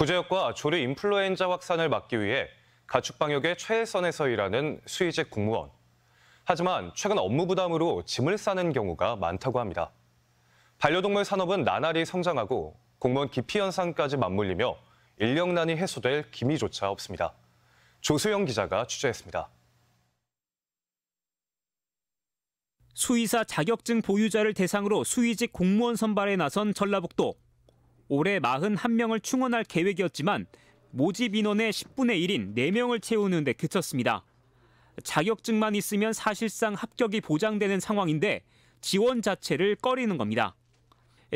구제역과 조류 인플루엔자 확산을 막기 위해 가축 방역의 최일선에서 일하는 수의직 공무원. 하지만 최근 업무 부담으로 짐을 싸는 경우가 많다고 합니다. 반려동물 산업은 나날이 성장하고 공무원 기피 현상까지 맞물리며 인력난이 해소될 기미조차 없습니다. 조수영 기자가 취재했습니다. 수의사 자격증 보유자를 대상으로 수의직 공무원 선발에 나선 전라북도 올해 41명을 충원할 계획이었지만 모집 인원의 10분의 1인 4명을 채우는 데 그쳤습니다. 자격증만 있으면 사실상 합격이 보장되는 상황인데 지원 자체를 꺼리는 겁니다.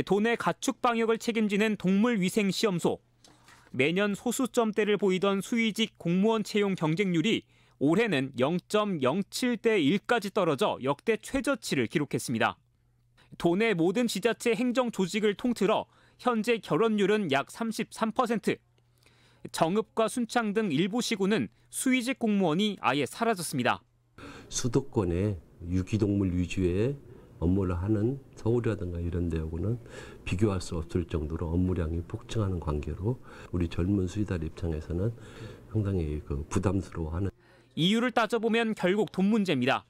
도내 가축 방역을 책임지는 동물위생시험소. 매년 소수점대를 보이던 수의직 공무원 채용 경쟁률이 올해는 0.07대 1까지 떨어져 역대 최저치를 기록했습니다. 도내 모든 지자체 행정 조직을 통틀어 현재 결혼율은 약 33%. 정읍과 순창 등 일부 시군은 수의직 공무원이 아예 사라졌습니다. 수도권의 유기동물 위주의 업무를 하는 서울이라든가 이런 데하고는 비교할 수 없을 정도로 업무량이 폭증하는 관계로 우리 젊은 수의달 입장에서는 상당히 그 부담스러워하는 이유를 따져보면 결국 돈 문제입니다.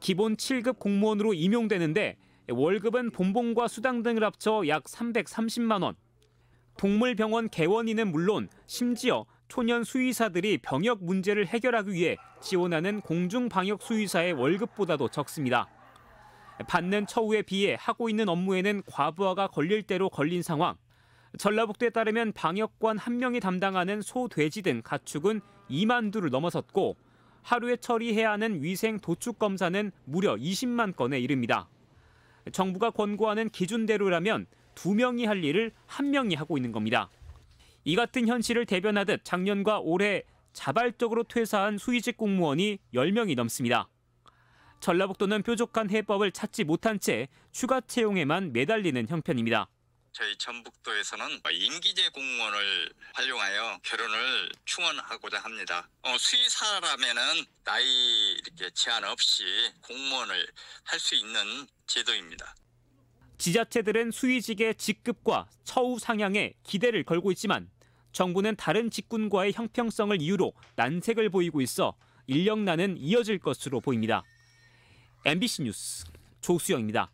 기본 7급 공무원으로 임용되는데 월급은 본봉과 수당 등을 합쳐 약 330만 원. 동물병원 개원인은 물론 심지어 초년 수의사들이 병역 문제를 해결하기 위해 지원하는 공중방역 수의사의 월급보다도 적습니다. 받는 처우에 비해 하고 있는 업무에는 과부하가 걸릴 대로 걸린 상황. 전라북도에 따르면 방역관 한 명이 담당하는 소, 돼지 등 가축은 2만 두를 넘어섰고 하루에 처리해야 하는 위생 도축 검사는 무려 20만 건에 이릅니다. 정부가 권고하는 기준대로라면 두 명이 할 일을 한 명이 하고 있는 겁니다. 이 같은 현실을 대변하듯 작년과 올해 자발적으로 퇴사한 수의직 공무원이 10명이 넘습니다. 전라북도는 뾰족한 해법을 찾지 못한 채 추가 채용에만 매달리는 형편입니다. 저희 전북도에서는 임기제 공무원을 활용하여 결혼을 충원하고자 합니다. 어, 수의사라면 나이 이렇게 제한 없이 공무원을 할 수 있는 제도입니다. 지자체들은 수의직의 직급과 처우 상향에 기대를 걸고 있지만 정부는 다른 직군과의 형평성을 이유로 난색을 보이고 있어 인력난은 이어질 것으로 보입니다. MBC 뉴스 조수영입니다.